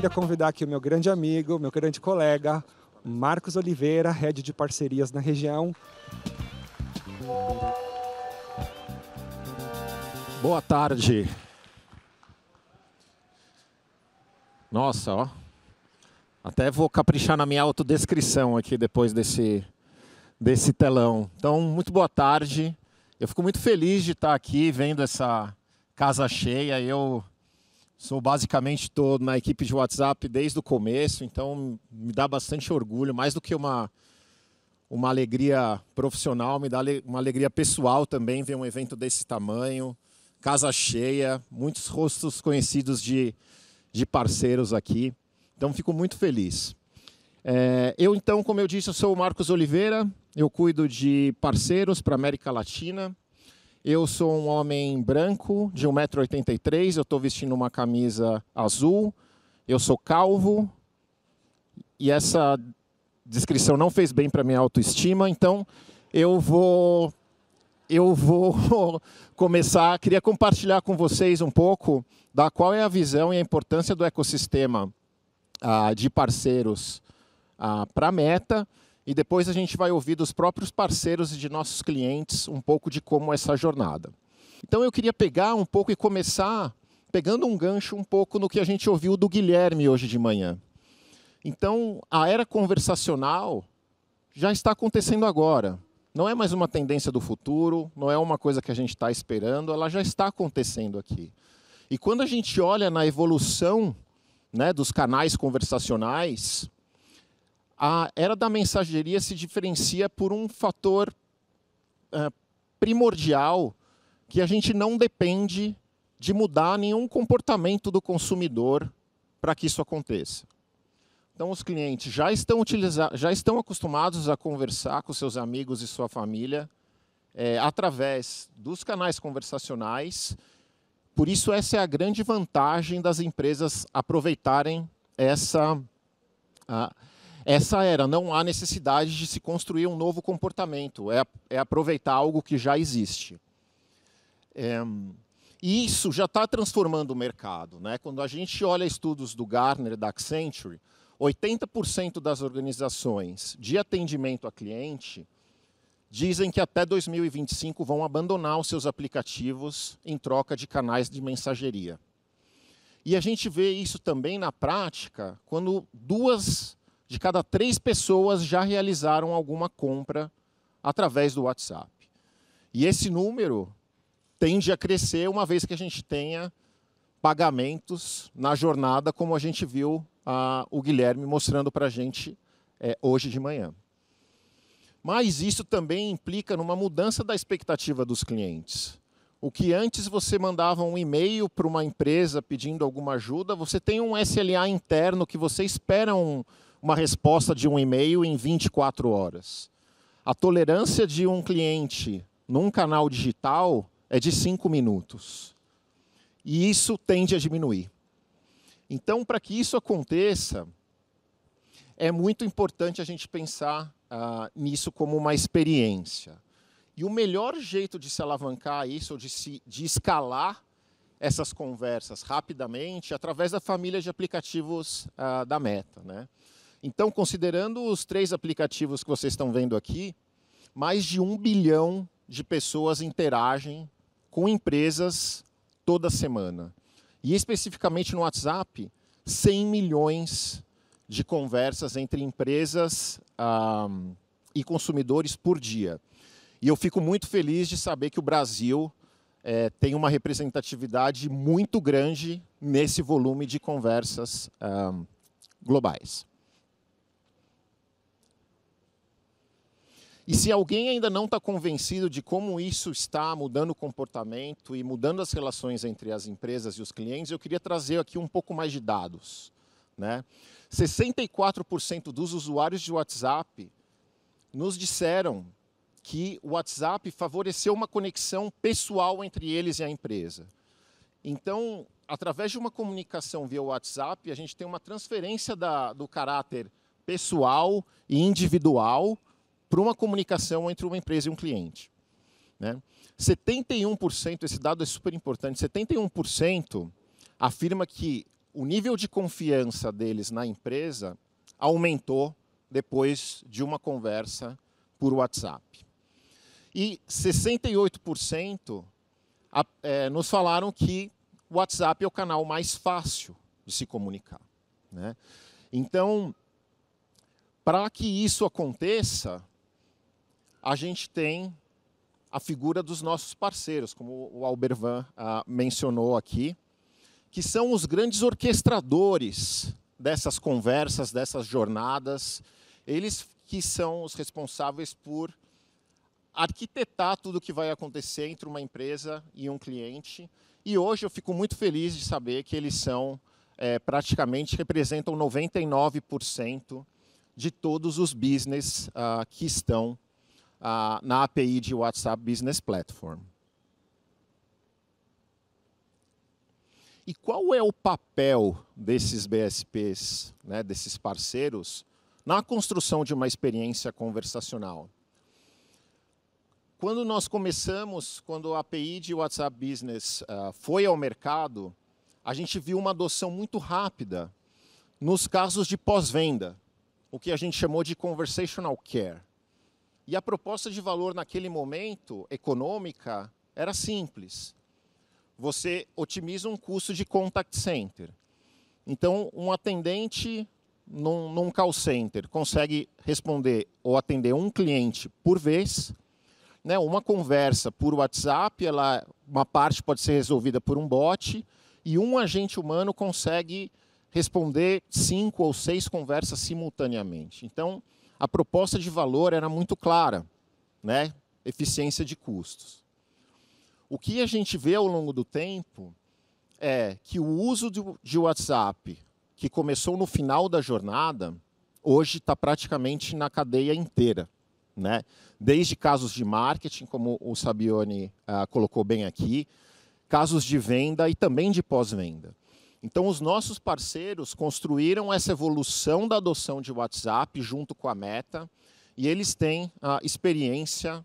queria convidar aqui o meu grande amigo, meu grande colega, Marcos Oliveira, head de parcerias na região. Boa tarde. Nossa, ó. Até vou caprichar na minha autodescrição aqui depois desse, desse telão. Então, muito boa tarde. Eu fico muito feliz de estar aqui vendo essa casa cheia. Eu Sou basicamente todo na equipe de WhatsApp desde o começo, então me dá bastante orgulho, mais do que uma uma alegria profissional, me dá uma alegria pessoal também ver um evento desse tamanho, casa cheia, muitos rostos conhecidos de, de parceiros aqui. Então fico muito feliz. É, eu então, como eu disse, eu sou o Marcos Oliveira, eu cuido de parceiros para América Latina, eu sou um homem branco, de 1,83m, eu estou vestindo uma camisa azul, eu sou calvo, e essa descrição não fez bem para minha autoestima, então eu vou eu vou começar, queria compartilhar com vocês um pouco da qual é a visão e a importância do ecossistema ah, de parceiros ah, para a meta e depois a gente vai ouvir dos próprios parceiros e de nossos clientes um pouco de como é essa jornada. Então eu queria pegar um pouco e começar pegando um gancho um pouco no que a gente ouviu do Guilherme hoje de manhã. Então, a era conversacional já está acontecendo agora. Não é mais uma tendência do futuro, não é uma coisa que a gente está esperando, ela já está acontecendo aqui. E quando a gente olha na evolução né, dos canais conversacionais, a era da mensageria se diferencia por um fator eh, primordial que a gente não depende de mudar nenhum comportamento do consumidor para que isso aconteça. Então, os clientes já estão, já estão acostumados a conversar com seus amigos e sua família é, através dos canais conversacionais. Por isso, essa é a grande vantagem das empresas aproveitarem essa essa era, não há necessidade de se construir um novo comportamento, é, é aproveitar algo que já existe. É, e isso já está transformando o mercado. Né? Quando a gente olha estudos do Gartner, da Accenture, 80% das organizações de atendimento a cliente dizem que até 2025 vão abandonar os seus aplicativos em troca de canais de mensageria. E a gente vê isso também na prática, quando duas de cada três pessoas já realizaram alguma compra através do WhatsApp. E esse número tende a crescer uma vez que a gente tenha pagamentos na jornada, como a gente viu ah, o Guilherme mostrando para a gente eh, hoje de manhã. Mas isso também implica numa mudança da expectativa dos clientes. O que antes você mandava um e-mail para uma empresa pedindo alguma ajuda, você tem um SLA interno que você espera um, uma resposta de um e-mail em 24 horas. A tolerância de um cliente num canal digital é de 5 minutos. E isso tende a diminuir. Então, para que isso aconteça, é muito importante a gente pensar ah, nisso como uma experiência. E o melhor jeito de se alavancar isso, ou de, se, de escalar essas conversas rapidamente, é através da família de aplicativos ah, da Meta. Né? Então, considerando os três aplicativos que vocês estão vendo aqui, mais de um bilhão de pessoas interagem com empresas toda semana. E especificamente no WhatsApp, 100 milhões de conversas entre empresas ah, e consumidores por dia. E eu fico muito feliz de saber que o Brasil é, tem uma representatividade muito grande nesse volume de conversas ah, globais. E se alguém ainda não está convencido de como isso está mudando o comportamento e mudando as relações entre as empresas e os clientes, eu queria trazer aqui um pouco mais de dados. Né? 64% dos usuários de WhatsApp nos disseram que o WhatsApp favoreceu uma conexão pessoal entre eles e a empresa. Então, através de uma comunicação via WhatsApp, a gente tem uma transferência da, do caráter pessoal e individual para uma comunicação entre uma empresa e um cliente. Né? 71%, esse dado é super importante, 71% afirma que o nível de confiança deles na empresa aumentou depois de uma conversa por WhatsApp. E 68% é, nos falaram que o WhatsApp é o canal mais fácil de se comunicar. Né? Então, para que isso aconteça, a gente tem a figura dos nossos parceiros, como o Albervan ah, mencionou aqui, que são os grandes orquestradores dessas conversas, dessas jornadas, eles que são os responsáveis por arquitetar tudo o que vai acontecer entre uma empresa e um cliente. E hoje eu fico muito feliz de saber que eles são é, praticamente representam 99% de todos os business ah, que estão na API de WhatsApp Business Platform. E qual é o papel desses BSPs, né, desses parceiros, na construção de uma experiência conversacional? Quando nós começamos, quando a API de WhatsApp Business uh, foi ao mercado, a gente viu uma adoção muito rápida nos casos de pós-venda, o que a gente chamou de conversational care. E a proposta de valor naquele momento, econômica, era simples. Você otimiza um custo de contact center. Então, um atendente num, num call center consegue responder ou atender um cliente por vez, né, uma conversa por WhatsApp, ela, uma parte pode ser resolvida por um bot, e um agente humano consegue responder cinco ou seis conversas simultaneamente. Então, a proposta de valor era muito clara, né? eficiência de custos. O que a gente vê ao longo do tempo é que o uso de WhatsApp, que começou no final da jornada, hoje está praticamente na cadeia inteira. Né? Desde casos de marketing, como o Sabione ah, colocou bem aqui, casos de venda e também de pós-venda. Então, os nossos parceiros construíram essa evolução da adoção de WhatsApp junto com a Meta, e eles têm a experiência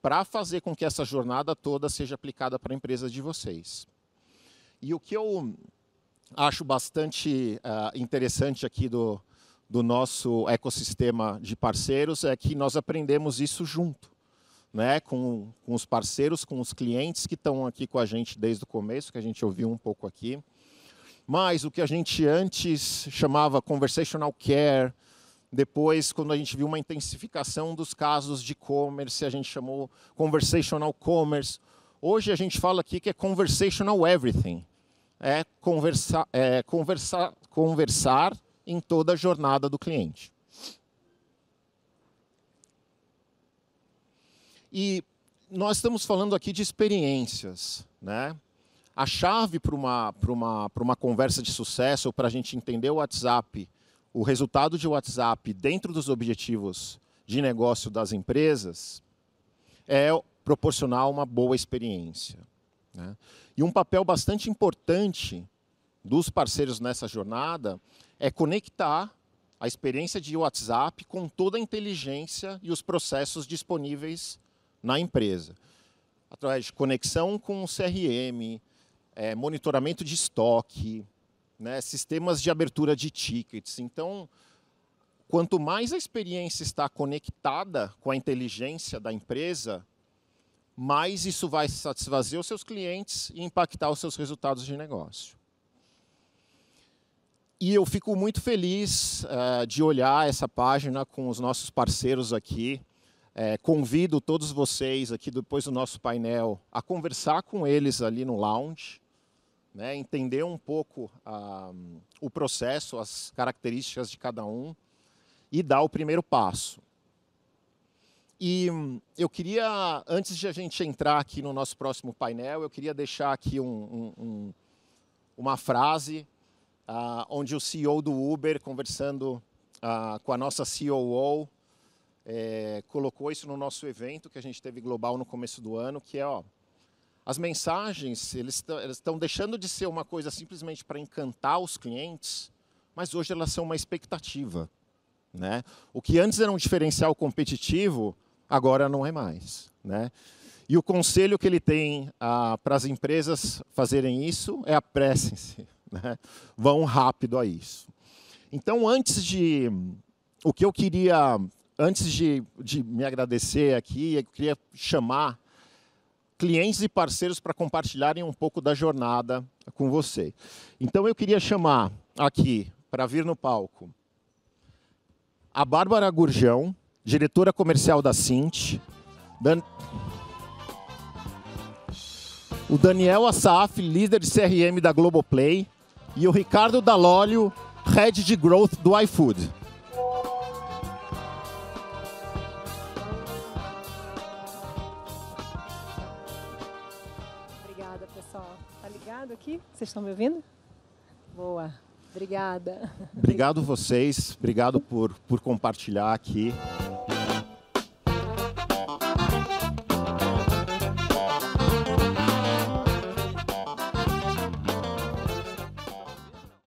para fazer com que essa jornada toda seja aplicada para a empresa de vocês. E o que eu acho bastante uh, interessante aqui do, do nosso ecossistema de parceiros é que nós aprendemos isso junto, né? com, com os parceiros, com os clientes que estão aqui com a gente desde o começo, que a gente ouviu um pouco aqui. Mas o que a gente antes chamava conversational care. Depois, quando a gente viu uma intensificação dos casos de commerce, a gente chamou conversational commerce. Hoje a gente fala aqui que é conversational everything. É conversar, é conversa, conversar em toda a jornada do cliente. E nós estamos falando aqui de experiências, né? a chave para uma, uma, uma conversa de sucesso, para a gente entender o WhatsApp, o resultado de WhatsApp dentro dos objetivos de negócio das empresas, é proporcionar uma boa experiência. Né? E um papel bastante importante dos parceiros nessa jornada é conectar a experiência de WhatsApp com toda a inteligência e os processos disponíveis na empresa. Através de conexão com o CRM, é, monitoramento de estoque, né, sistemas de abertura de tickets. Então, quanto mais a experiência está conectada com a inteligência da empresa, mais isso vai satisfazer os seus clientes e impactar os seus resultados de negócio. E eu fico muito feliz uh, de olhar essa página com os nossos parceiros aqui. É, convido todos vocês aqui, depois do nosso painel, a conversar com eles ali no lounge né, entender um pouco ah, o processo, as características de cada um e dar o primeiro passo. E hum, eu queria, antes de a gente entrar aqui no nosso próximo painel, eu queria deixar aqui um, um, uma frase ah, onde o CEO do Uber, conversando ah, com a nossa COO, é, eh, colocou isso no nosso evento que a gente teve global no começo do ano, que é ó, as mensagens eles estão deixando de ser uma coisa simplesmente para encantar os clientes, mas hoje elas são uma expectativa. Né? O que antes era um diferencial competitivo, agora não é mais. Né? E o conselho que ele tem ah, para as empresas fazerem isso é apressem-se, né? vão rápido a isso. Então, antes de. O que eu queria. Antes de, de me agradecer aqui, eu queria chamar clientes e parceiros para compartilharem um pouco da jornada com você. Então eu queria chamar aqui para vir no palco a Bárbara Gurjão, diretora comercial da Cint, Dan... o Daniel Assaf, líder de CRM da Globoplay, e o Ricardo Dalólio, head de growth do iFood. só, tá ligado aqui? Vocês estão me ouvindo? Boa, obrigada. Obrigado vocês, obrigado por, por compartilhar aqui.